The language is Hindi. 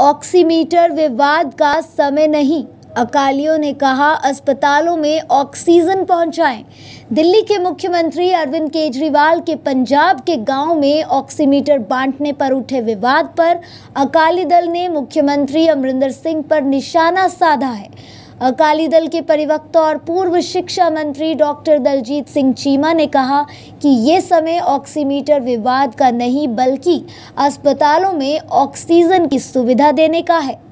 ऑक्सीमीटर विवाद का समय नहीं अकालियों ने कहा अस्पतालों में ऑक्सीजन पहुंचाएं। दिल्ली के मुख्यमंत्री अरविंद केजरीवाल के पंजाब के गांव में ऑक्सीमीटर बांटने पर उठे विवाद पर अकाली दल ने मुख्यमंत्री अमरिंदर सिंह पर निशाना साधा है अकाली दल के परिवक्ता और पूर्व शिक्षा मंत्री डॉक्टर दलजीत सिंह चीमा ने कहा कि ये समय ऑक्सीमीटर विवाद का नहीं बल्कि अस्पतालों में ऑक्सीजन की सुविधा देने का है